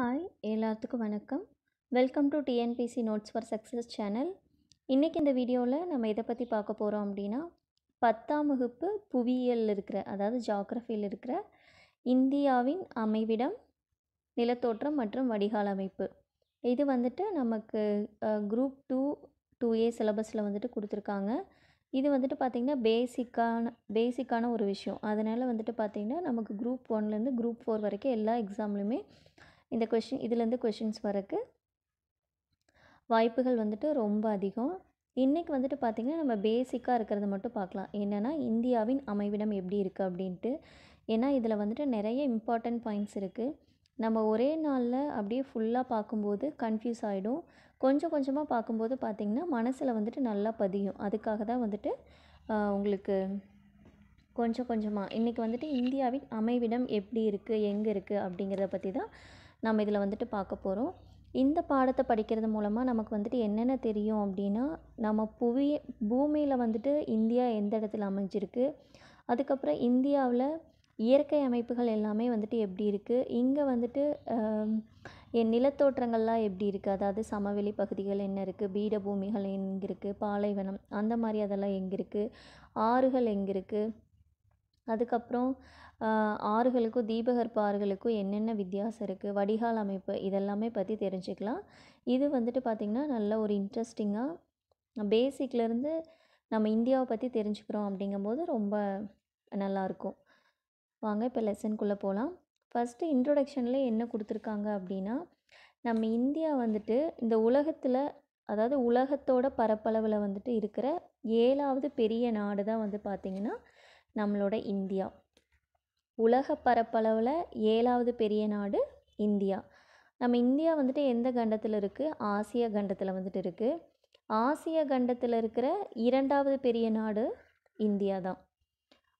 hi எல்லாத்துக்கும் வணக்கம் welcome to TNPSC notes for success channel இன்றைக்கி இந்த வீடியோவில் நம்ம இதை பற்றி பார்க்க போகிறோம் அப்படின்னா பத்தாம் வகுப்பு புவியியல் இருக்கிற அதாவது ஜாக்ரஃபியில் இருக்கிற இந்தியாவின் அமைவிடம் நிலத்தோற்றம் மற்றும் வடிகால் அமைப்பு இது வந்துட்டு நமக்கு குரூப் டூ டூ ஏ சிலபஸில் வந்துட்டு கொடுத்துருக்காங்க இது வந்துட்டு பார்த்திங்கன்னா பேசிக்கான பேசிக்கான ஒரு விஷயம் அதனால் வந்துட்டு பார்த்திங்கன்னா நமக்கு குரூப் ஒன்லேருந்து குரூப் ஃபோர் வரைக்கும் எல்லா எக்ஸாம்லையுமே இந்த கொஷின் இதுலேருந்து கொஷின்ஸ் வரக்கு வாய்ப்புகள் வந்துட்டு ரொம்ப அதிகம் இன்றைக்கி வந்துட்டு பார்த்திங்கன்னா நம்ம பேசிக்காக இருக்கிறத மட்டும் பார்க்கலாம் என்னென்னா இந்தியாவின் அமைவிடம் எப்படி இருக்குது அப்படின்ட்டு ஏன்னா இதில் வந்துட்டு நிறைய இம்பார்ட்டண்ட் பாயிண்ட்ஸ் இருக்குது நம்ம ஒரே நாளில் அப்படியே ஃபுல்லாக பார்க்கும்போது கன்ஃபியூஸ் ஆகிடும் கொஞ்சம் கொஞ்சமாக பார்க்கும்போது பார்த்திங்கன்னா மனசில் வந்துட்டு நல்லா பதியும் அதுக்காக தான் வந்துட்டு உங்களுக்கு கொஞ்சம் கொஞ்சமாக இன்றைக்கி வந்துட்டு இந்தியாவின் அமைவிடம் எப்படி இருக்குது எங்கே இருக்குது அப்படிங்கிறத பற்றி தான் நம்ம இதில் வந்துட்டு பார்க்க போகிறோம் இந்த பாடத்தை படிக்கிறது மூலமாக நமக்கு வந்துட்டு என்னென்ன தெரியும் அப்படின்னா நம்ம புவி பூமியில் வந்துட்டு இந்தியா எந்த இடத்துல அமைஞ்சிருக்கு அதுக்கப்புறம் இந்தியாவில் இயற்கை அமைப்புகள் எல்லாமே வந்துட்டு எப்படி இருக்குது இங்கே வந்துட்டு என் நிலத்தோற்றங்கள்லாம் எப்படி இருக்குது அதாவது சமவெளி பகுதிகள் என்ன இருக்குது பீடபூமிகள் எங்கே இருக்குது பாலைவனம் அந்த மாதிரி அதெல்லாம் எங்கே இருக்குது ஆறுகள் எங்கே இருக்குது அதுக்கப்புறம் ஆறுகளுக்கும் தீபகற்ப ஆறுகளுக்கும் என்னென்ன வித்தியாசம் இருக்குது வடிகால் அமைப்பு இதெல்லாமே பற்றி தெரிஞ்சுக்கலாம் இது வந்துட்டு பார்த்திங்கன்னா நல்ல ஒரு இன்ட்ரெஸ்டிங்காக பேசிக்லேருந்து நம்ம இந்தியாவை பற்றி தெரிஞ்சுக்கிறோம் அப்படிங்கும்போது ரொம்ப நல்லாயிருக்கும் வாங்க இப்போ லெசனுக்குள்ளே போகலாம் ஃபஸ்ட்டு இன்ட்ரொடக்ஷனில் என்ன கொடுத்துருக்காங்க அப்படின்னா நம்ம இந்தியா வந்துட்டு இந்த உலகத்தில் அதாவது உலகத்தோட பரப்பளவில் வந்துட்டு இருக்கிற ஏழாவது பெரிய நாடு தான் வந்து பார்த்திங்கன்னா நம்மளோட இந்தியா உலக பரப்பளவில் ஏழாவது பெரிய நாடு இந்தியா நம்ம இந்தியா வந்துட்டு எந்த கண்டத்தில் இருக்குது ஆசிய கண்டத்தில் வந்துட்டு இருக்குது ஆசிய கண்டத்தில் இருக்கிற இரண்டாவது பெரிய நாடு இந்தியா தான்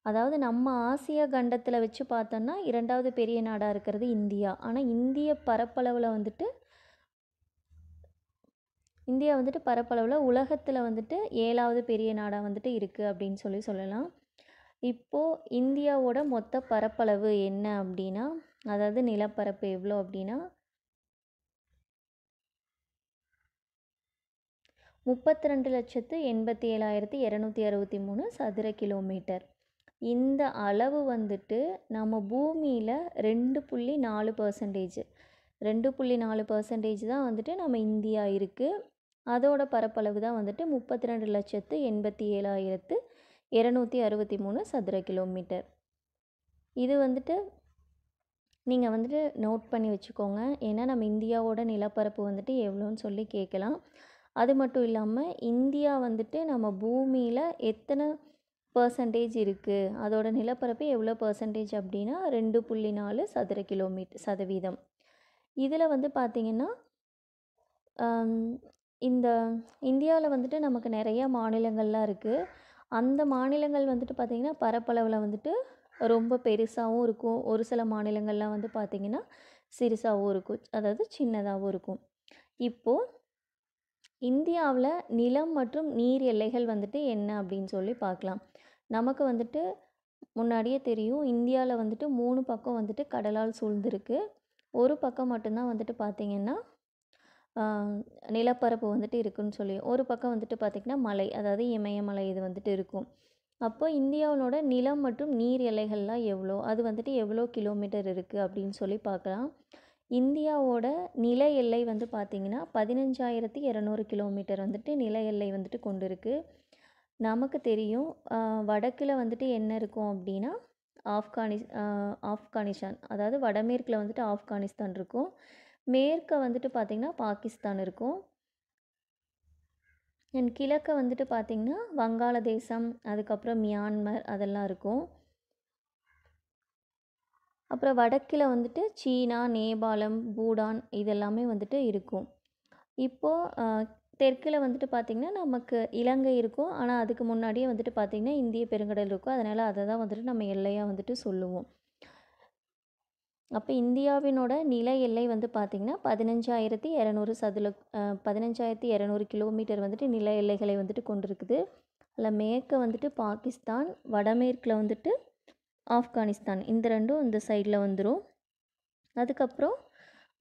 அதாவது நம்ம ஆசிய கண்டத்தில் வச்சு பார்த்தோன்னா இரண்டாவது பெரிய நாடாக இருக்கிறது இந்தியா ஆனால் இந்திய பரப்பளவில் வந்துட்டு இந்தியா வந்துட்டு பரப்பளவில் உலகத்தில் வந்துட்டு ஏழாவது பெரிய நாடாக வந்துட்டு இருக்குது அப்படின்னு சொல்லி சொல்லலாம் இப்போது இந்தியாவோட மொத்த பரப்பளவு என்ன அப்படின்னா அதாவது நிலப்பரப்பு எவ்வளோ அப்படின்னா முப்பத்தி ரெண்டு லட்சத்து எண்பத்தி ஏழாயிரத்தி இரநூத்தி அறுபத்தி மூணு சதுர கிலோமீட்டர் இந்த அளவு வந்துட்டு நம்ம பூமியில் ரெண்டு புள்ளி நாலு பர்சன்டேஜ் ரெண்டு புள்ளி நாலு பர்சன்டேஜ் தான் வந்துட்டு நம்ம இந்தியா இருக்குது அதோட பரப்பளவு தான் வந்துட்டு முப்பத்தி ரெண்டு லட்சத்து எண்பத்தி ஏழாயிரத்து இரநூத்தி அறுபத்தி மூணு சதுர கிலோமீட்டர் இது வந்துட்டு நீங்கள் வந்துட்டு நோட் பண்ணி வச்சுக்கோங்க ஏன்னா நம்ம இந்தியாவோட நிலப்பரப்பு வந்துட்டு எவ்வளோன்னு சொல்லி கேட்கலாம் அது மட்டும் இல்லாமல் இந்தியா வந்துட்டு நம்ம பூமியில் எத்தனை பர்சன்டேஜ் இருக்குது அதோட நிலப்பரப்பு எவ்வளோ பர்சன்டேஜ் அப்படின்னா ரெண்டு புள்ளி நாலு சதுர கிலோமீட்டர் சதவீதம் இதில் வந்து பார்த்திங்கன்னா இந்த இந்தியாவில் வந்துட்டு நமக்கு நிறையா மாநிலங்கள்லாம் இருக்குது அந்த மாநிலங்கள் வந்துட்டு பார்த்திங்கன்னா பரப்பளவில் வந்துட்டு ரொம்ப பெருசாகவும் இருக்கும் ஒரு சில மாநிலங்கள்லாம் வந்து பார்த்திங்கன்னா சிறுசாகவும் இருக்கும் அதாவது சின்னதாகவும் இருக்கும் இப்போது இந்தியாவில் நிலம் மற்றும் நீர் எல்லைகள் வந்துட்டு என்ன அப்படின்னு சொல்லி பார்க்கலாம் நமக்கு வந்துட்டு முன்னாடியே தெரியும் இந்தியாவில் வந்துட்டு மூணு பக்கம் வந்துட்டு கடலால் சூழ்ந்திருக்கு ஒரு பக்கம் மட்டும்தான் வந்துட்டு பார்த்திங்கன்னா நிலப்பரப்பு வந்துட்டு இருக்குதுன்னு சொல்லி ஒரு பக்கம் வந்துட்டு பார்த்திங்கன்னா மலை அதாவது இமயமலை இது வந்துட்டு இருக்கும் அப்போ இந்தியாவோட நிலம் மற்றும் நீர் எல்லைகள்லாம் எவ்வளோ அது வந்துட்டு எவ்வளோ கிலோமீட்டர் இருக்குது அப்படின்னு சொல்லி பார்க்கலாம் இந்தியாவோட நில எல்லை வந்து பார்த்திங்கன்னா பதினஞ்சாயிரத்தி இரநூறு கிலோமீட்டர் வந்துட்டு நில எல்லை வந்துட்டு கொண்டு இருக்குது நமக்கு தெரியும் வடக்கில் வந்துட்டு என்ன இருக்கும் அப்படின்னா ஆப்கானி ஆப்கானிஸ்தான் அதாவது வடமேற்கில் வந்துட்டு ஆப்கானிஸ்தான் இருக்கும் மேற்க வந்துட்டு பார்த்திங்கன்னா பாகிஸ்தான் இருக்கும் அண்ட் கிழக்க வந்துட்டு பார்த்திங்கன்னா வங்காளதேசம் அதுக்கப்புறம் மியான்மர் அதெல்லாம் இருக்கும் அப்புறம் வடக்கில் வந்துட்டு சீனா நேபாளம் பூடான் இதெல்லாமே வந்துட்டு இருக்கும் இப்போது தெற்கில் வந்துட்டு பார்த்திங்கன்னா நமக்கு இலங்கை இருக்கும் ஆனால் அதுக்கு முன்னாடியே வந்துட்டு பார்த்திங்கன்னா இந்திய பெருங்கடல் இருக்கும் அதனால் அதை தான் வந்துட்டு நம்ம எல்லையாக வந்துட்டு சொல்லுவோம் அப்போ இந்தியாவினோட நில எல்லை வந்து பார்த்திங்கன்னா பதினஞ்சாயிரத்தி இரநூறு சதுல பதினஞ்சாயிரத்தி இரநூறு கிலோமீட்டர் வந்துட்டு நில எல்லைகளை வந்துட்டு கொண்டிருக்குது அதில் மேற்க வந்துட்டு பாகிஸ்தான் வடமேற்கில் வந்துட்டு ஆப்கானிஸ்தான் இந்த ரெண்டும் இந்த சைடில் வந்துடும் அதுக்கப்புறம்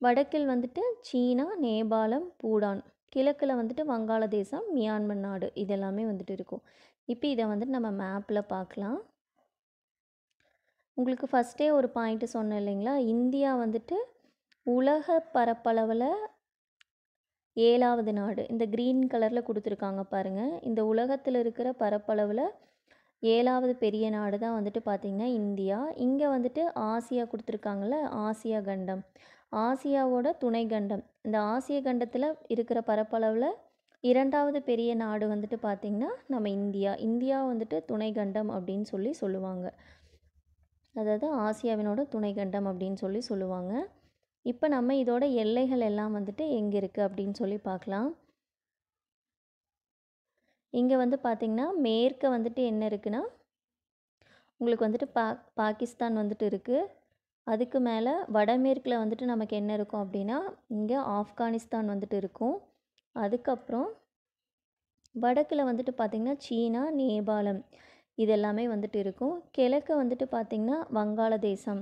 வடக்கில் வந்துட்டு சீனா நேபாளம் பூடான் கிழக்கில் வந்துட்டு வங்காளதேசம் மியான்மர் நாடு இதெல்லாமே வந்துட்டு இருக்கும் இப்போ இதை வந்துட்டு நம்ம மேப்பில் பார்க்கலாம் உங்களுக்கு ஃபஸ்ட்டே ஒரு பாயிண்ட்டு சொன்னேன் இல்லைங்களா இந்தியா வந்துட்டு உலக பரப்பளவில் ஏழாவது நாடு இந்த க்ரீன் கலரில் கொடுத்துருக்காங்க பாருங்கள் இந்த உலகத்தில் இருக்கிற பரப்பளவில் ஏழாவது பெரிய நாடு தான் வந்துட்டு பார்த்திங்கன்னா இந்தியா இங்கே வந்துட்டு ஆசியா கொடுத்துருக்காங்கல்ல ஆசியா கண்டம் ஆசியாவோட துணை கண்டம் இந்த ஆசிய கண்டத்தில் இருக்கிற பரப்பளவில் இரண்டாவது பெரிய நாடு வந்துட்டு பார்த்திங்கன்னா நம்ம இந்தியா இந்தியா வந்துட்டு துணை கண்டம் அப்படின்னு சொல்லி சொல்லுவாங்க அதாவது ஆசியாவினோட துணை கண்டம் அப்படின்னு சொல்லி சொல்லுவாங்க இப்போ நம்ம இதோட எல்லைகள் எல்லாம் வந்துட்டு எங்கே இருக்குது அப்படின்னு சொல்லி பார்க்கலாம் இங்கே வந்து பார்த்திங்கன்னா மேற்க வந்துட்டு என்ன இருக்குன்னா உங்களுக்கு வந்துட்டு பா பாகிஸ்தான் வந்துட்டு இருக்குது அதுக்கு மேலே வடமேற்கில் வந்துட்டு நமக்கு என்ன இருக்கும் அப்படின்னா இங்கே ஆப்கானிஸ்தான் வந்துட்டு இருக்கும் அதுக்கப்புறம் வடக்கில் வந்துட்டு பார்த்திங்கன்னா சீனா நேபாளம் இது எல்லாமே வந்துட்டு இருக்கும் கிழக்க வந்துட்டு பார்த்திங்கன்னா வங்காளதேசம்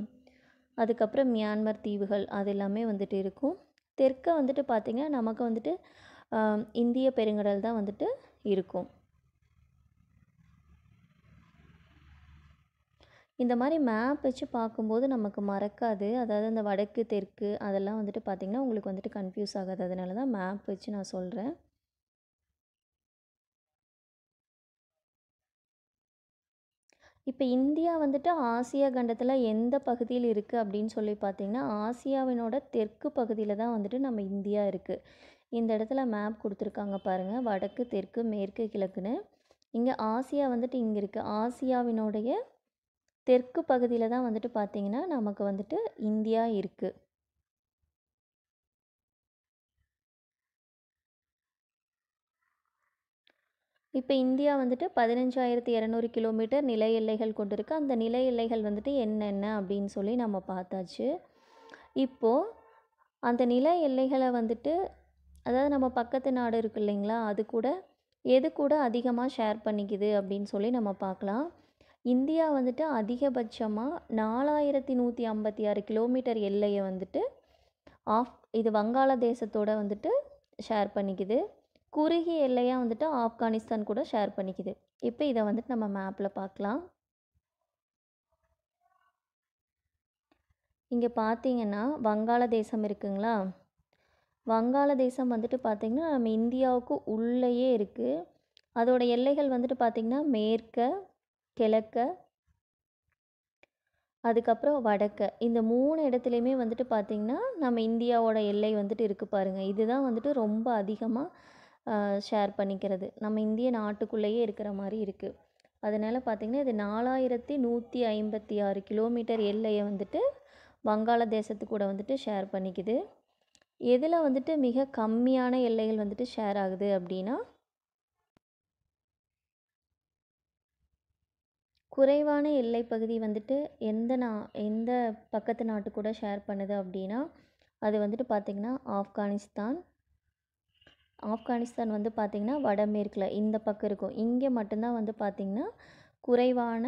அதுக்கப்புறம் மியான்மர் தீவுகள் அது எல்லாமே வந்துட்டு இருக்கும் தெற்க வந்துட்டு பார்த்திங்கன்னா நமக்கு வந்துட்டு இந்திய பெருங்கடல் தான் வந்துட்டு இருக்கும் இந்த மாதிரி மேப் வச்சு பார்க்கும்போது நமக்கு மறக்காது அதாவது இந்த வடக்கு தெற்கு அதெல்லாம் வந்துட்டு பார்த்திங்கன்னா உங்களுக்கு வந்துட்டு கன்ஃபியூஸ் ஆகாது அதனால தான் மேப் வச்சு நான் சொல்கிறேன் இப்போ இந்தியா வந்துட்டு ஆசியா கண்டத்தில் எந்த பகுதியில் இருக்குது அப்படின்னு சொல்லி பார்த்திங்கன்னா ஆசியாவினோட தெற்கு பகுதியில் தான் வந்துட்டு நம்ம இந்தியா இருக்குது இந்த இடத்துல மேப் கொடுத்துருக்காங்க பாருங்கள் வடக்கு தெற்கு மேற்கு கிழக்குன்னு இங்கே ஆசியா வந்துட்டு இங்கே இருக்குது ஆசியாவினுடைய தெற்கு பகுதியில் தான் வந்துட்டு பார்த்திங்கன்னா நமக்கு வந்துட்டு இந்தியா இருக்குது இப்போ இந்தியா வந்துட்டு பதினஞ்சாயிரத்தி இரநூறு கிலோமீட்டர் நிலை எல்லைகள் கொண்டிருக்கு அந்த நிலை எல்லைகள் வந்துட்டு என்னென்ன அப்படின்னு சொல்லி நம்ம பார்த்தாச்சு இப்போது அந்த நில எல்லைகளை வந்துட்டு அதாவது நம்ம பக்கத்து நாடு இருக்கு இல்லைங்களா அது கூட எது கூட அதிகமாக ஷேர் பண்ணிக்குது அப்படின்னு சொல்லி நம்ம பார்க்கலாம் இந்தியா வந்துட்டு அதிகபட்சமாக நாலாயிரத்தி நூற்றி ஐம்பத்தி ஆறு கிலோமீட்டர் எல்லையை வந்துட்டு ஆஃப் இது வங்காளதேசத்தோடு வந்துட்டு ஷேர் பண்ணிக்குது குறுகிய எல்லையாக வந்துட்டு ஆப்கானிஸ்தான் கூட ஷேர் பண்ணிக்குது இப்போ இதை வந்துட்டு நம்ம மேப்பில் பார்க்கலாம் இங்கே பார்த்தீங்கன்னா வங்காள தேசம் இருக்குங்களா வங்காள தேசம் வந்துட்டு பார்த்திங்கன்னா நம்ம இந்தியாவுக்கு உள்ளேயே இருக்குது அதோட எல்லைகள் வந்துட்டு பார்த்திங்கன்னா மேற்க கிழக்க அதுக்கப்புறம் வடக்க இந்த மூணு இடத்துலையுமே வந்துட்டு பார்த்திங்கன்னா நம்ம இந்தியாவோட எல்லை வந்துட்டு இருக்குது பாருங்கள் இதுதான் வந்துட்டு ரொம்ப அதிகமாக ஷேர் பண்ணிக்கிறது நம்ம இந்திய நாட்டுக்குள்ளேயே இருக்கிற மாதிரி இருக்குது அதனால் பார்த்திங்கன்னா இது நாலாயிரத்தி நூற்றி ஐம்பத்தி ஆறு கிலோமீட்டர் எல்லையை வந்துட்டு வங்காளதேசத்து கூட வந்துட்டு ஷேர் பண்ணிக்குது எதில் வந்துட்டு மிக கம்மியான எல்லைகள் வந்துட்டு ஷேர் ஆகுது அப்படின்னா குறைவான எல்லை பகுதி வந்துட்டு எந்த நா எந்த பக்கத்து நாட்டு கூட ஷேர் பண்ணுது அப்படின்னா அது வந்துட்டு பார்த்திங்கன்னா ஆப்கானிஸ்தான் ஆப்கானிஸ்தான் வந்து பார்த்திங்கன்னா வடமேற்கில் இந்த பக்கம் இருக்கும் இங்கே மட்டும்தான் வந்து பார்த்திங்கன்னா குறைவான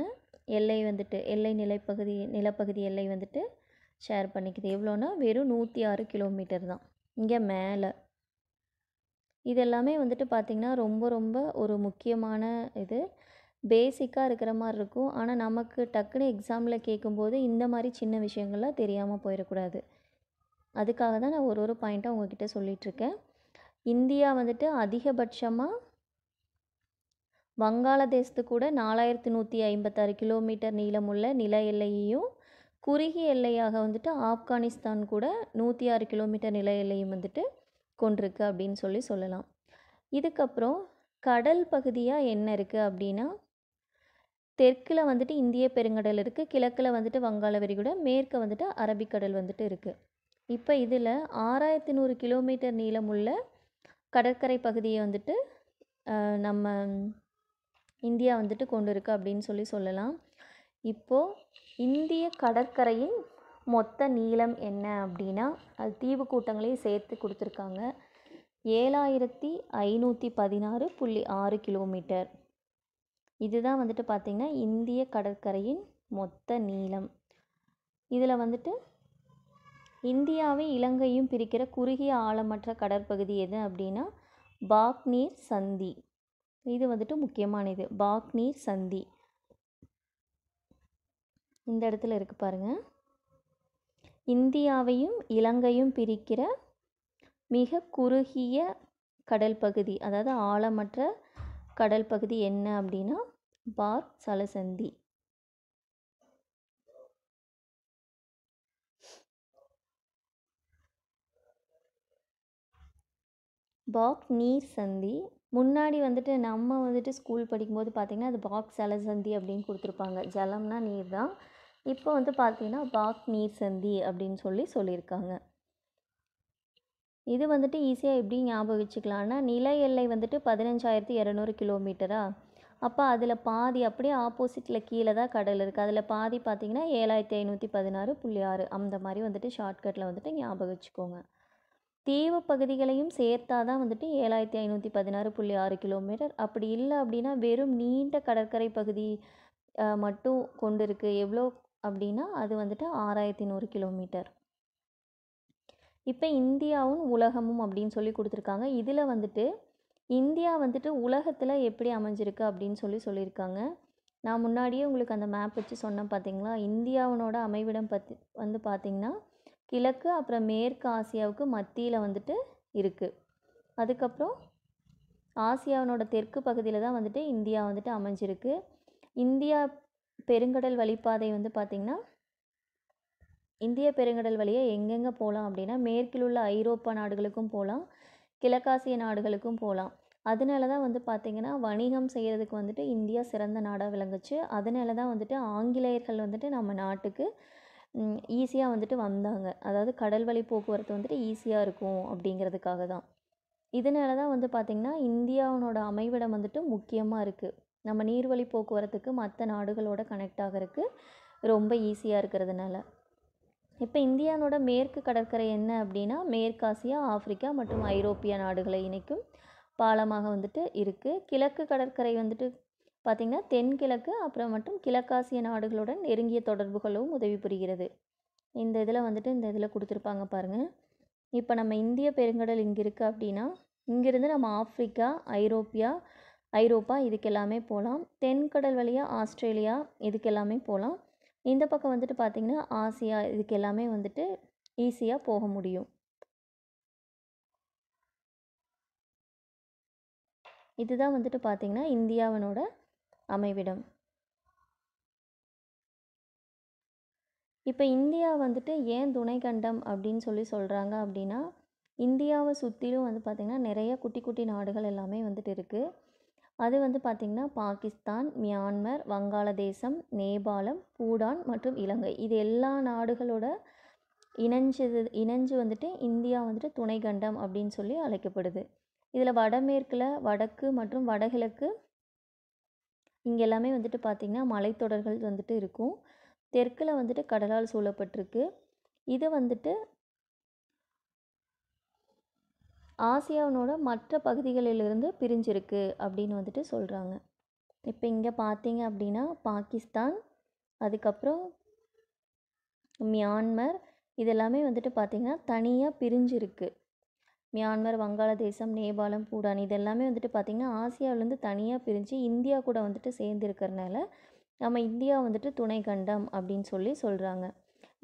எல்லை வந்துட்டு எல்லை நிலைப்பகுதி நிலப்பகுதி எல்லை வந்துட்டு ஷேர் பண்ணிக்குது எவ்வளோன்னா வெறும் நூற்றி ஆறு கிலோமீட்டர் தான் இங்கே மேலே இது எல்லாமே வந்துட்டு பார்த்திங்கன்னா ரொம்ப ரொம்ப ஒரு முக்கியமான இது பேசிக்காக இருக்கிற மாதிரி இருக்கும் ஆனால் நமக்கு டக்குன்னு எக்ஸாமில் கேட்கும்போது இந்த மாதிரி சின்ன விஷயங்கள்லாம் தெரியாமல் போயிடக்கூடாது அதுக்காக தான் நான் ஒரு ஒரு பாயிண்ட்டாக உங்ககிட்ட சொல்லிகிட்ருக்கேன் இந்தியா வந்துட்டு அதிகபட்சமாக வங்காளதேசத்து கூட நாலாயிரத்து நூற்றி ஐம்பத்தாறு கிலோமீட்டர் நீளமுள்ள நில எல்லையையும் குறுகிய எல்லையாக வந்துட்டு ஆப்கானிஸ்தான் கூட நூற்றி ஆறு கிலோமீட்டர் நில எல்லையும் வந்துட்டு கொண்டிருக்கு அப்படின்னு சொல்லி சொல்லலாம் இதுக்கப்புறம் கடல் பகுதியாக என்ன இருக்குது அப்படின்னா தெற்கில் வந்துட்டு இந்திய பெருங்கடல் இருக்குது கிழக்கில் வந்துட்டு வங்காள கூட மேற்க வந்துட்டு அரபிக்கடல் வந்துட்டு இருக்குது இப்போ இதில் ஆறாயிரத்தி நூறு கிலோமீட்டர் நீளமுள்ள கடற்கரை பகுதியை வந்துட்டு நம்ம இந்தியா வந்துட்டு கொண்டு இருக்கு அப்படின்னு சொல்லி சொல்லலாம் இப்போது இந்திய கடற்கரையின் மொத்த நீளம் என்ன அப்படின்னா அது தீவு கூட்டங்களையும் சேர்த்து கொடுத்துருக்காங்க ஏழாயிரத்தி ஐநூற்றி பதினாறு புள்ளி ஆறு கிலோமீட்டர் இதுதான் வந்துட்டு பார்த்திங்கன்னா இந்திய கடற்கரையின் மொத்த நீளம் இதில் வந்துட்டு இந்தியாவை இலங்கையும் பிரிக்கிற குறுகிய ஆழமற்ற கடற்பகுதி எது அப்படின்னா பாக்நீர் சந்தி இது வந்துட்டு முக்கியமான இது பாக்நீர் சந்தி இந்த இடத்துல இருக்குது பாருங்கள் இந்தியாவையும் இலங்கையும் பிரிக்கிற மிக குறுகிய கடல் பகுதி அதாவது ஆழமற்ற கடல் பகுதி என்ன அப்படின்னா பாக் சலசந்தி பாக் நீர் சந்தி முன்னாடி வந்துட்டு நம்ம வந்துட்டு ஸ்கூல் படிக்கும்போது பார்த்திங்கன்னா அது பாக் ஜலசந்தி அப்படின்னு கொடுத்துருப்பாங்க ஜலம்னா நீர் தான் இப்போ வந்து பார்த்திங்கன்னா பாக் நீர் சந்தி அப்படின்னு சொல்லி சொல்லியிருக்காங்க இது வந்துட்டு ஈஸியாக எப்படி ஞாபகம் வச்சுக்கலான்னா நில எல்லை வந்துட்டு பதினஞ்சாயிரத்தி இரநூறு கிலோமீட்டரா அப்போ அதில் பாதி அப்படியே ஆப்போசிட்டில் கீழே தான் கடல் இருக்குது அதில் பாதி பார்த்திங்கன்னா ஏழாயிரத்தி ஐநூற்றி பதினாறு புள்ளி ஆறு அந்த மாதிரி வந்துட்டு ஷார்ட்கட்டில் வந்துட்டு ஞாபகம் வச்சுக்கோங்க தீவு பகுதிகளையும் தான் வந்துட்டு ஏழாயிரத்தி ஐநூற்றி பதினாறு புள்ளி ஆறு கிலோமீட்டர் அப்படி இல்லை அப்படின்னா வெறும் நீண்ட கடற்கரை பகுதி மட்டும் கொண்டு இருக்குது எவ்வளோ அப்படின்னா அது வந்துட்டு ஆறாயிரத்தி நூறு கிலோமீட்டர் இப்போ இந்தியாவும் உலகமும் அப்படின்னு சொல்லி கொடுத்துருக்காங்க இதில் வந்துட்டு இந்தியா வந்துட்டு உலகத்தில் எப்படி அமைஞ்சிருக்கு அப்படின்னு சொல்லி சொல்லியிருக்காங்க நான் முன்னாடியே உங்களுக்கு அந்த மேப் வச்சு சொன்னேன் பார்த்தீங்களா இந்தியாவினோட அமைவிடம் பற்றி வந்து பார்த்திங்கன்னா கிழக்கு அப்புறம் மேற்கு ஆசியாவுக்கு மத்தியில் வந்துட்டு இருக்குது அதுக்கப்புறம் ஆசியாவினோட தெற்கு பகுதியில் தான் வந்துட்டு இந்தியா வந்துட்டு அமைஞ்சிருக்கு இந்தியா பெருங்கடல் வழிப்பாதை வந்து பார்த்திங்கன்னா இந்திய பெருங்கடல் வழியை எங்கெங்கே போகலாம் அப்படின்னா மேற்கில் உள்ள ஐரோப்பா நாடுகளுக்கும் போகலாம் கிழக்காசிய நாடுகளுக்கும் போகலாம் அதனால தான் வந்து பார்த்திங்கன்னா வணிகம் செய்கிறதுக்கு வந்துட்டு இந்தியா சிறந்த நாடாக விளங்குச்சு அதனால தான் வந்துட்டு ஆங்கிலேயர்கள் வந்துட்டு நம்ம நாட்டுக்கு ஈஸியாக வந்துட்டு வந்தாங்க அதாவது கடல் வழி போக்குவரத்து வந்துட்டு ஈஸியாக இருக்கும் அப்படிங்கிறதுக்காக தான் இதனால தான் வந்து பார்த்திங்கன்னா இந்தியாவினோட அமைவிடம் வந்துட்டு முக்கியமாக இருக்குது நம்ம நீர்வழி போக்குவரத்துக்கு மற்ற நாடுகளோட கனெக்ட் ஆகிறதுக்கு ரொம்ப ஈஸியாக இருக்கிறதுனால இப்போ இந்தியானோட மேற்கு கடற்கரை என்ன அப்படின்னா மேற்காசியா ஆப்பிரிக்கா மற்றும் ஐரோப்பிய நாடுகளை இணைக்கும் பாலமாக வந்துட்டு இருக்குது கிழக்கு கடற்கரை வந்துட்டு பார்த்திங்கன்னா தென்கிழக்கு அப்புறம் மட்டும் கிழக்காசிய நாடுகளுடன் நெருங்கிய தொடர்புகளும் உதவி புரிகிறது இந்த இதில் வந்துட்டு இந்த இதில் கொடுத்துருப்பாங்க பாருங்கள் இப்போ நம்ம இந்திய பெருங்கடல் இங்கே இருக்குது அப்படின்னா இங்கேருந்து நம்ம ஆப்ரிக்கா ஐரோப்பியா ஐரோப்பா இதுக்கெல்லாமே போகலாம் தென்கடல் வழியாக ஆஸ்திரேலியா இதுக்கெல்லாமே போகலாம் இந்த பக்கம் வந்துட்டு பார்த்திங்கன்னா ஆசியா இதுக்கெல்லாமே வந்துட்டு ஈஸியாக போக முடியும் இதுதான் வந்துட்டு பார்த்திங்கன்னா இந்தியாவினோட அமைவிடும் இப்போ இந்தியா வந்துட்டு ஏன் துணைக்கண்டம் அப்படின்னு சொல்லி சொல்கிறாங்க அப்படின்னா இந்தியாவை சுற்றிலும் வந்து பார்த்திங்கன்னா நிறைய குட்டி குட்டி நாடுகள் எல்லாமே வந்துட்டு இருக்குது அது வந்து பார்த்திங்கன்னா பாகிஸ்தான் மியான்மர் வங்காளதேசம் நேபாளம் பூடான் மற்றும் இலங்கை இது எல்லா நாடுகளோட இணைஞ்சது இணைஞ்சு வந்துட்டு இந்தியா வந்துட்டு துணைக்கண்டம் அப்படின்னு சொல்லி அழைக்கப்படுது இதில் வடமேற்கில் வடக்கு மற்றும் வடகிழக்கு இங்கே எல்லாமே வந்துட்டு பார்த்திங்கன்னா மலைத்தொடர்கள் வந்துட்டு இருக்கும் தெற்கில் வந்துட்டு கடலால் சூழப்பட்டிருக்கு இது வந்துட்டு ஆசியாவினோட மற்ற பகுதிகளிலிருந்து பிரிஞ்சிருக்கு அப்படின்னு வந்துட்டு சொல்கிறாங்க இப்போ இங்கே பார்த்தீங்க அப்படின்னா பாகிஸ்தான் அதுக்கப்புறம் மியான்மர் இதெல்லாமே வந்துட்டு பார்த்திங்கன்னா தனியாக பிரிஞ்சிருக்கு மியான்மர் வங்காளதேசம் நேபாளம் பூடான் இதெல்லாமே வந்துட்டு பார்த்திங்கன்னா ஆசியாவிலேருந்து தனியாக பிரிஞ்சு இந்தியா கூட வந்துட்டு சேர்ந்துருக்கறனால நம்ம இந்தியா வந்துட்டு துணை கண்டம் அப்படின்னு சொல்லி சொல்கிறாங்க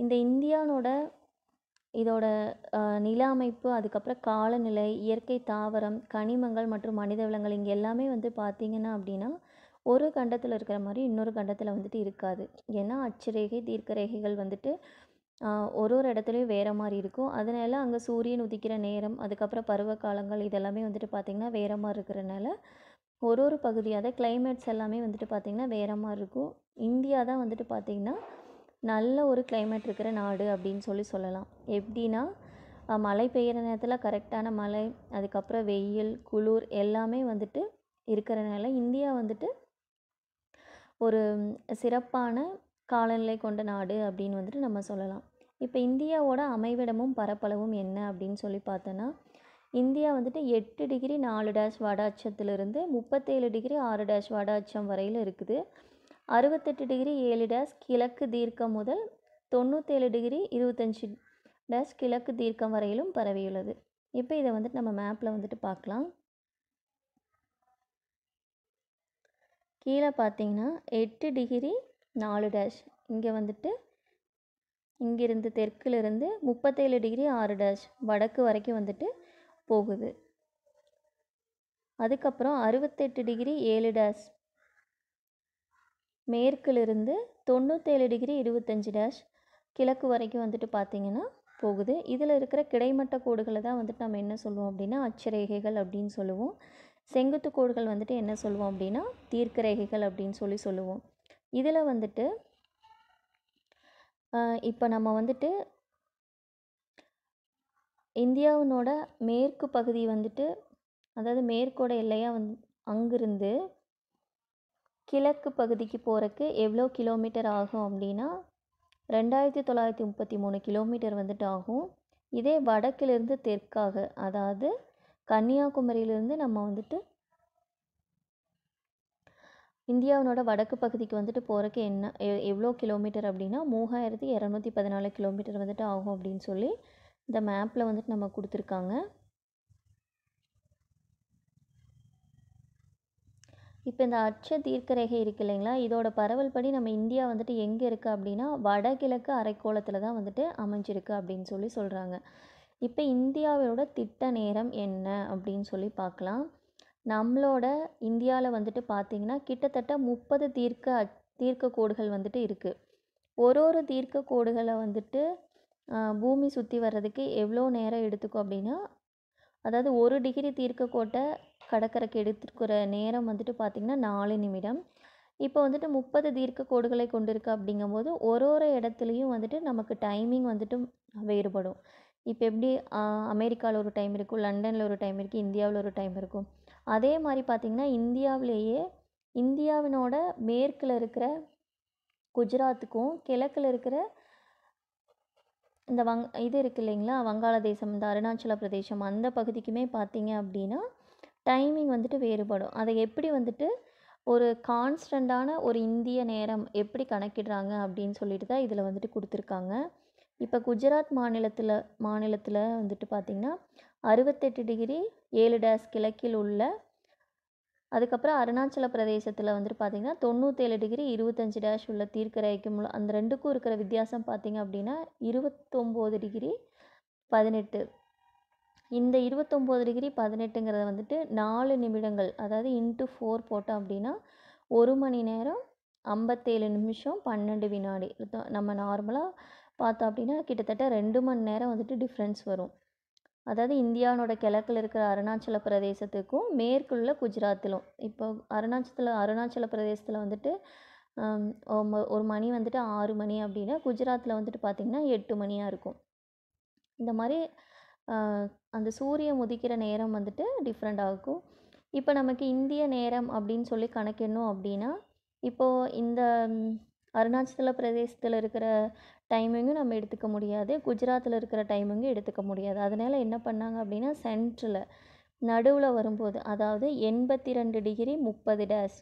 இந்த இந்தியானோட இதோட நில அமைப்பு அதுக்கப்புறம் காலநிலை இயற்கை தாவரம் கனிமங்கள் மற்றும் மனித விலங்குகள் இங்கே எல்லாமே வந்து பார்த்திங்கன்னா அப்படின்னா ஒரு கண்டத்தில் இருக்கிற மாதிரி இன்னொரு கண்டத்தில் வந்துட்டு இருக்காது ஏன்னா அச்சுரேகை தீர்க்க ரேகைகள் வந்துட்டு ஒரு ஒரு இடத்துலையும் வேறு மாதிரி இருக்கும் அதனால அங்கே சூரியன் உதிக்கிற நேரம் அதுக்கப்புறம் பருவ காலங்கள் இதெல்லாமே வந்துட்டு பார்த்திங்கன்னா வேறு மாதிரி இருக்கிறனால ஒரு ஒரு பகுதி தான் கிளைமேட்ஸ் எல்லாமே வந்துட்டு பார்த்திங்கன்னா வேறு மாதிரி இருக்கும் இந்தியா தான் வந்துட்டு பார்த்திங்கன்னா நல்ல ஒரு கிளைமேட் இருக்கிற நாடு அப்படின்னு சொல்லி சொல்லலாம் எப்படின்னா மழை பெய்கிற நேரத்தில் கரெக்டான மழை அதுக்கப்புறம் வெயில் குளிர் எல்லாமே வந்துட்டு இருக்கிறனால இந்தியா வந்துட்டு ஒரு சிறப்பான காலநிலை கொண்ட நாடு அப்படின்னு வந்துட்டு நம்ம சொல்லலாம் இப்போ இந்தியாவோட அமைவிடமும் பரப்பளவும் என்ன அப்படின்னு சொல்லி பார்த்தோன்னா இந்தியா வந்துட்டு எட்டு டிகிரி நாலு டேஷ் வட அச்சத்திலிருந்து முப்பத்தேழு டிகிரி ஆறு டேஷ் வட அச்சம் வரையில் இருக்குது அறுபத்தெட்டு டிகிரி ஏழு டேஷ் கிழக்கு தீர்க்கம் முதல் தொண்ணூற்றேழு டிகிரி இருபத்தஞ்சி டேஷ் கிழக்கு தீர்க்கம் வரையிலும் பரவியுள்ளது இப்போ இதை வந்துட்டு நம்ம மேப்பில் வந்துட்டு பார்க்கலாம் கீழே பார்த்தீங்கன்னா எட்டு டிகிரி நாலு டேஷ் இங்கே வந்துட்டு இங்கிருந்து தெற்குலேருந்து முப்பத்தேழு டிகிரி ஆறு டேஷ் வடக்கு வரைக்கும் வந்துட்டு போகுது அதுக்கப்புறம் அறுபத்தெட்டு டிகிரி ஏழு டேஷ் மேற்கிலிருந்து தொண்ணூற்றேழு டிகிரி இருபத்தஞ்சி டேஷ் கிழக்கு வரைக்கும் வந்துட்டு பார்த்திங்கன்னா போகுது இதில் இருக்கிற கிடைமட்ட கோடுகளை தான் வந்துட்டு நம்ம என்ன சொல்லுவோம் அப்படின்னா அச்சரேகைகள் அப்படின்னு சொல்லுவோம் செங்குத்து கோடுகள் வந்துட்டு என்ன சொல்லுவோம் அப்படின்னா தீர்க்க ரேகைகள் அப்படின்னு சொல்லி சொல்லுவோம் இதில் வந்துட்டு இப்போ நம்ம வந்துட்டு இந்தியாவினோட மேற்கு பகுதி வந்துட்டு அதாவது மேற்கோட எல்லையாக வந் அங்கிருந்து கிழக்கு பகுதிக்கு போகிறக்கு எவ்வளோ கிலோமீட்டர் ஆகும் அப்படின்னா ரெண்டாயிரத்தி தொள்ளாயிரத்தி முப்பத்தி மூணு கிலோமீட்டர் வந்துட்டு ஆகும் இதே வடக்கிலிருந்து தெற்காக அதாவது கன்னியாகுமரியிலேருந்து நம்ம வந்துட்டு இந்தியாவினோட வடக்கு பகுதிக்கு வந்துட்டு போகிறக்கு என்ன எவ்வளோ கிலோமீட்டர் அப்படின்னா மூவாயிரத்தி இரநூத்தி பதினாலு கிலோமீட்டர் வந்துட்டு ஆகும் அப்படின்னு சொல்லி இந்த மேப்பில் வந்துட்டு நம்ம கொடுத்துருக்காங்க இப்போ இந்த அச்ச தீர்க்கரேகை இருக்கு இருக்குது இல்லைங்களா இதோட பரவல் படி நம்ம இந்தியா வந்துட்டு எங்கே இருக்குது அப்படின்னா வடகிழக்கு அரைக்கோளத்தில் தான் வந்துட்டு அமைஞ்சிருக்கு அப்படின்னு சொல்லி சொல்கிறாங்க இப்போ இந்தியாவோட திட்ட நேரம் என்ன அப்படின்னு சொல்லி பார்க்கலாம் நம்மளோட இந்தியாவில் வந்துட்டு பார்த்திங்கன்னா கிட்டத்தட்ட முப்பது தீர்க்க தீர்க்க கோடுகள் வந்துட்டு இருக்குது ஒரு ஒரு தீர்க்க கோடுகளை வந்துட்டு பூமி சுற்றி வர்றதுக்கு எவ்வளோ நேரம் எடுத்துக்கும் அப்படின்னா அதாவது ஒரு டிகிரி தீர்க்க கோட்டை கடற்கரைக்கு எடுத்துருக்கிற நேரம் வந்துட்டு பார்த்திங்கன்னா நாலு நிமிடம் இப்போ வந்துட்டு முப்பது தீர்க்க கோடுகளை கொண்டிருக்கு அப்படிங்கும்போது ஒரு ஒரு இடத்துலையும் வந்துட்டு நமக்கு டைமிங் வந்துட்டு வேறுபடும் இப்போ எப்படி அமெரிக்காவில் ஒரு டைம் இருக்கும் லண்டனில் ஒரு டைம் இருக்குது இந்தியாவில் ஒரு டைம் இருக்கும் அதே மாதிரி பார்த்திங்கன்னா இந்தியாவிலேயே இந்தியாவினோட மேற்கில் இருக்கிற குஜராத்துக்கும் கிழக்கில் இருக்கிற இந்த வங் இது இருக்கு இல்லைங்களா வங்காளதேசம் இந்த அருணாச்சல பிரதேசம் அந்த பகுதிக்குமே பார்த்தீங்க அப்படின்னா டைமிங் வந்துட்டு வேறுபடும் அதை எப்படி வந்துட்டு ஒரு கான்ஸ்டண்ட்டான ஒரு இந்திய நேரம் எப்படி கணக்கிடுறாங்க அப்படின்னு சொல்லிட்டு தான் இதில் வந்துட்டு கொடுத்துருக்காங்க இப்போ குஜராத் மாநிலத்தில் மாநிலத்தில் வந்துட்டு பார்த்திங்கன்னா அறுபத்தெட்டு டிகிரி ஏழு டேஸ் கிழக்கில் உள்ள அதுக்கப்புறம் அருணாச்சல பிரதேசத்தில் வந்துட்டு பார்த்திங்கன்னா தொண்ணூற்றேழு டிகிரி இருபத்தஞ்சி டேஷ் உள்ள தீர்க்கரேகைக்கும் அந்த ரெண்டுக்கும் இருக்கிற வித்தியாசம் பார்த்திங்க அப்படின்னா இருபத்தொம்போது டிகிரி பதினெட்டு இந்த இருபத்தொம்போது டிகிரி பதினெட்டுங்கிறத வந்துட்டு நாலு நிமிடங்கள் அதாவது இன்ட்டு ஃபோர் போட்டோம் அப்படின்னா ஒரு மணி நேரம் ஐம்பத்தேழு நிமிஷம் பன்னெண்டு வினாடி நம்ம நார்மலாக பார்த்தோம் அப்படின்னா கிட்டத்தட்ட ரெண்டு மணி நேரம் வந்துட்டு டிஃப்ரென்ஸ் வரும் அதாவது இந்தியாவோட கிழக்கில் இருக்கிற அருணாச்சல பிரதேசத்துக்கும் மேற்குள்ள குஜராத்திலும் இப்போ அருணாச்சலத்தில் அருணாச்சல பிரதேசத்தில் வந்துட்டு ஒரு மணி வந்துட்டு ஆறு மணி அப்படின்னா குஜராத்தில் வந்துட்டு பார்த்திங்கன்னா எட்டு மணியாக இருக்கும் இந்த மாதிரி அந்த சூரியன் உதிக்கிற நேரம் வந்துட்டு டிஃப்ரெண்ட் ஆகும் இப்போ நமக்கு இந்திய நேரம் அப்படின்னு சொல்லி கணக்கிடணும் அப்படின்னா இப்போது இந்த அருணாச்சல பிரதேசத்தில் இருக்கிற டைமிங்கும் நம்ம எடுத்துக்க முடியாது குஜராத்தில் இருக்கிற டைமிங்கும் எடுத்துக்க முடியாது அதனால் என்ன பண்ணாங்க அப்படின்னா சென்ட்ரில் நடுவில் வரும்போது அதாவது எண்பத்தி ரெண்டு டிகிரி முப்பது டேஸ்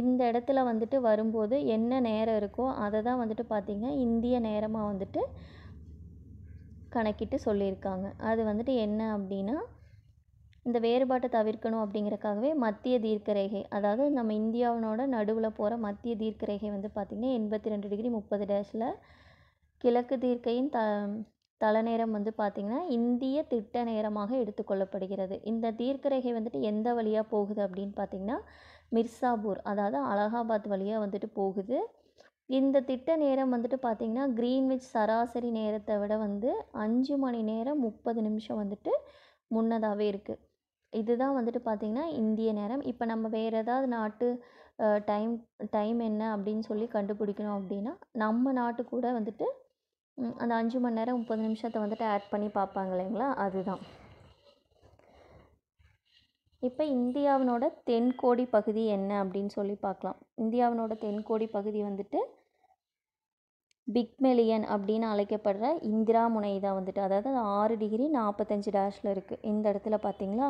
இந்த இடத்துல வந்துட்டு வரும்போது என்ன நேரம் இருக்கோ அதை தான் வந்துட்டு பார்த்தீங்கன்னா இந்திய நேரமாக வந்துட்டு கணக்கிட்டு சொல்லியிருக்காங்க அது வந்துட்டு என்ன அப்படின்னா இந்த வேறுபாட்டை தவிர்க்கணும் அப்படிங்கிறக்காகவே மத்திய தீர்க்க ரேகை அதாவது நம்ம இந்தியாவினோட நடுவில் போகிற மத்திய தீர்க்க ரேகை வந்து பார்த்திங்கன்னா எண்பத்தி ரெண்டு டிகிரி முப்பது டேஷில் கிழக்கு தீர்க்கையின் த தலைநேரம் வந்து பார்த்திங்கன்னா இந்திய திட்ட நேரமாக எடுத்துக்கொள்ளப்படுகிறது இந்த தீர்க்கரேகை வந்துட்டு எந்த வழியாக போகுது அப்படின்னு பார்த்திங்கன்னா மிர்சாபூர் அதாவது அலகாபாத் வழியாக வந்துட்டு போகுது இந்த திட்ட நேரம் வந்துட்டு பார்த்திங்கன்னா க்ரீன்விச் சராசரி நேரத்தை விட வந்து அஞ்சு மணி நேரம் முப்பது நிமிஷம் வந்துட்டு முன்னதாகவே இருக்குது இதுதான் வந்துட்டு பார்த்திங்கன்னா இந்திய நேரம் இப்போ நம்ம வேறு ஏதாவது நாட்டு டைம் டைம் என்ன அப்படின்னு சொல்லி கண்டுபிடிக்கணும் அப்படின்னா நம்ம நாட்டு கூட வந்துட்டு அந்த அஞ்சு மணி நேரம் முப்பது நிமிஷத்தை வந்துட்டு ஆட் பண்ணி பார்ப்பாங்க இல்லைங்களா அதுதான் இப்போ இந்தியாவினோட தென்கோடி பகுதி என்ன அப்படின்னு சொல்லி பார்க்கலாம் இந்தியாவினோட தென்கோடி பகுதி வந்துட்டு பிக்மெலியன் அப்படின்னு அழைக்கப்படுற இந்திரா முனை தான் வந்துட்டு அதாவது ஆறு டிகிரி நாற்பத்தஞ்சு டேஷில் இருக்குது இந்த இடத்துல பார்த்தீங்களா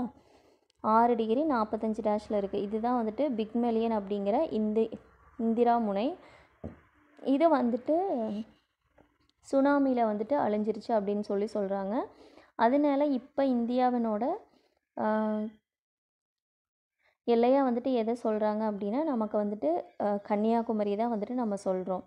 ஆறு டிகிரி நாற்பத்தஞ்சு டேஷில் இருக்குது இதுதான் வந்துட்டு பிக்மெலியன் அப்படிங்கிற இந்தி இந்திரா முனை இது வந்துட்டு சுனாமியில் வந்துட்டு அழிஞ்சிருச்சு அப்படின்னு சொல்லி சொல்கிறாங்க அதனால இப்போ இந்தியாவினோட எல்லையாக வந்துட்டு எதை சொல்கிறாங்க அப்படின்னா நமக்கு வந்துட்டு கன்னியாகுமரி தான் வந்துட்டு நம்ம சொல்கிறோம்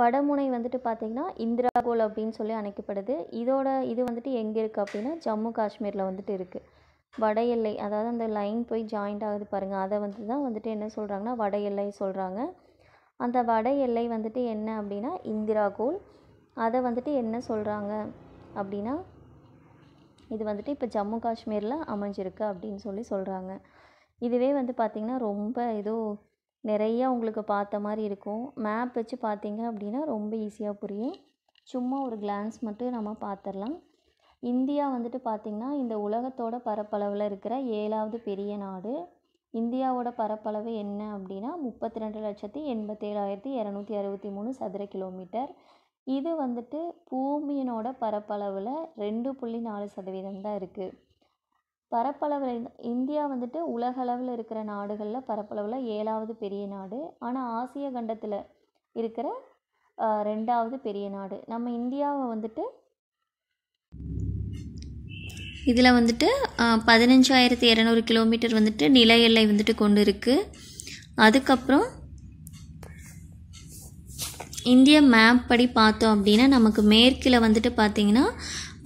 வடமுனை வந்துட்டு பார்த்திங்கன்னா இந்திராகோல் அப்படின்னு சொல்லி அணைக்கப்படுது இதோட இது வந்துட்டு எங்கே இருக்குது அப்படின்னா ஜம்மு காஷ்மீரில் வந்துட்டு இருக்குது வட எல்லை அதாவது அந்த லைன் போய் ஜாயிண்ட் ஆகுது பாருங்கள் அதை வந்து தான் வந்துட்டு என்ன சொல்கிறாங்கன்னா வட எல்லை சொல்கிறாங்க அந்த வட எல்லை வந்துட்டு என்ன அப்படின்னா இந்திரா கோல் அதை வந்துட்டு என்ன சொல்கிறாங்க அப்படின்னா இது வந்துட்டு இப்போ ஜம்மு காஷ்மீரில் அமைஞ்சிருக்கு அப்படின்னு சொல்லி சொல்கிறாங்க இதுவே வந்து பார்த்திங்கன்னா ரொம்ப ஏதோ நிறையா உங்களுக்கு பார்த்த மாதிரி இருக்கும் மேப் வச்சு பார்த்தீங்க அப்படின்னா ரொம்ப ஈஸியாக புரியும் சும்மா ஒரு கிளான்ஸ் மட்டும் நம்ம பார்த்துடலாம் இந்தியா வந்துட்டு பார்த்திங்கன்னா இந்த உலகத்தோட பரப்பளவில் இருக்கிற ஏழாவது பெரிய நாடு இந்தியாவோட பரப்பளவு என்ன அப்படின்னா முப்பத்தி ரெண்டு லட்சத்தி எண்பத்தேழாயிரத்தி இரநூத்தி அறுபத்தி மூணு சதுர கிலோமீட்டர் இது வந்துட்டு பூமியினோட பரப்பளவில் ரெண்டு புள்ளி நாலு சதவீதம் தான் இருக்குது பரப்பளவில் இந்தியா வந்துட்டு உலகளவில் இருக்கிற நாடுகளில் பரப்பளவில் ஏழாவது பெரிய நாடு ஆனால் ஆசிய கண்டத்தில் இருக்கிற ரெண்டாவது பெரிய நாடு நம்ம இந்தியாவை வந்துட்டு இதில் வந்துட்டு பதினஞ்சாயிரத்தி இரநூறு கிலோமீட்டர் வந்துட்டு நில எல்லை வந்துட்டு கொண்டு இருக்குது அதுக்கப்புறம் இந்திய மேப் படி பார்த்தோம் அப்படின்னா நமக்கு மேற்கில் வந்துட்டு பார்த்திங்கன்னா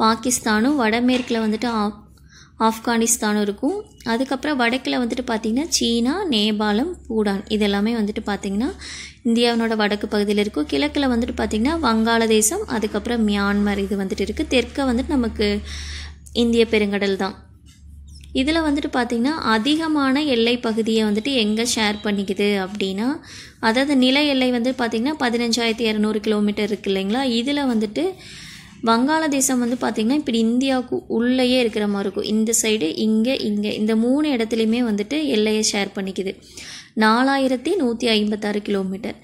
பாகிஸ்தானும் வடமேற்கில் வந்துட்டு ஆப் ஆப்கானிஸ்தானும் இருக்கும் அதுக்கப்புறம் வடக்கில் வந்துட்டு பார்த்திங்கன்னா சீனா நேபாளம் பூடான் இதெல்லாமே வந்துட்டு பார்த்திங்கன்னா இந்தியாவினோட வடக்கு பகுதியில் இருக்கும் கிழக்கில் வந்துட்டு பார்த்திங்கன்னா வங்காளதேசம் அதுக்கப்புறம் மியான்மர் இது வந்துட்டு இருக்குது தெற்கை வந்துட்டு நமக்கு இந்திய பெருங்கடல் தான் இதில் வந்துட்டு பார்த்திங்கன்னா அதிகமான எல்லை பகுதியை வந்துட்டு எங்கே ஷேர் பண்ணிக்குது அப்படின்னா அதாவது நில எல்லை வந்து பார்த்திங்கன்னா பதினஞ்சாயிரத்தி இரநூறு கிலோமீட்டர் இருக்குது இல்லைங்களா இதில் வந்துட்டு வங்காளதேசம் வந்து பார்த்திங்கன்னா இப்படி இந்தியாவுக்கு உள்ளேயே இருக்கிற மாதிரி இருக்கும் இந்த சைடு இங்கே இங்கே இந்த மூணு இடத்துலையுமே வந்துட்டு எல்லையை ஷேர் பண்ணிக்குது நாலாயிரத்தி நூற்றி ஐம்பத்தாறு கிலோமீட்டர்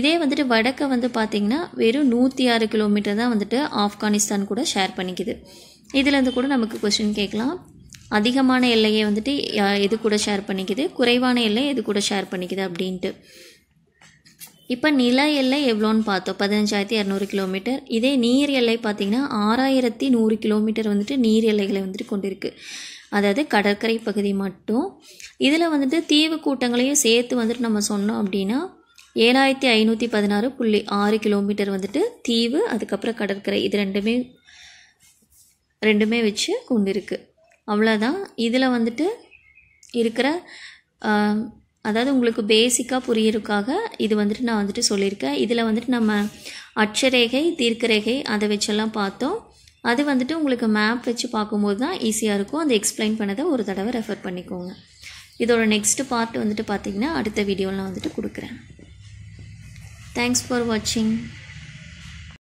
இதே வந்துட்டு வடக்கை வந்து பார்த்திங்கன்னா வெறும் நூற்றி ஆறு கிலோமீட்டர் தான் வந்துட்டு ஆப்கானிஸ்தான் கூட ஷேர் பண்ணிக்குது இதுலேருந்து கூட நமக்கு கொஸ்டின் கேட்கலாம் அதிகமான எல்லையை வந்துட்டு எது கூட ஷேர் பண்ணிக்குது குறைவான எல்லை எது கூட ஷேர் பண்ணிக்குது அப்படின்ட்டு இப்போ நில எல்லை எவ்வளோன்னு பார்த்தோம் பதினஞ்சாயிரத்தி இரநூறு கிலோமீட்டர் இதே நீர் எல்லை பார்த்திங்கன்னா ஆறாயிரத்தி நூறு கிலோமீட்டர் வந்துட்டு நீர் எல்லைகளை வந்துட்டு கொண்டிருக்கு அதாவது கடற்கரை பகுதி மட்டும் இதில் வந்துட்டு தீவு கூட்டங்களையும் சேர்த்து வந்துட்டு நம்ம சொன்னோம் அப்படின்னா ஏழாயிரத்தி ஐநூற்றி பதினாறு புள்ளி ஆறு கிலோமீட்டர் வந்துட்டு தீவு அதுக்கப்புறம் கடற்கரை இது ரெண்டுமே ரெண்டுமே வச்சு குண்டு இருக்குது அவ்வளோதான் இதில் வந்துட்டு இருக்கிற அதாவது உங்களுக்கு பேசிக்காக புரியறதுக்காக இது வந்துட்டு நான் வந்துட்டு சொல்லியிருக்கேன் இதில் வந்துட்டு நம்ம அட்சரேகை தீர்க்கரேகை அதை வச்செல்லாம் பார்த்தோம் அது வந்துட்டு உங்களுக்கு மேப் வச்சு பார்க்கும்போது தான் ஈஸியாக இருக்கும் அதை எக்ஸ்பிளைன் பண்ணதை ஒரு தடவை ரெஃபர் பண்ணிக்கோங்க இதோட நெக்ஸ்ட் பார்ட் வந்துட்டு பார்த்திங்கன்னா அடுத்த வீடியோவில் நான் வந்துட்டு கொடுக்குறேன் தேங்க்ஸ் ஃபார் வாட்சிங்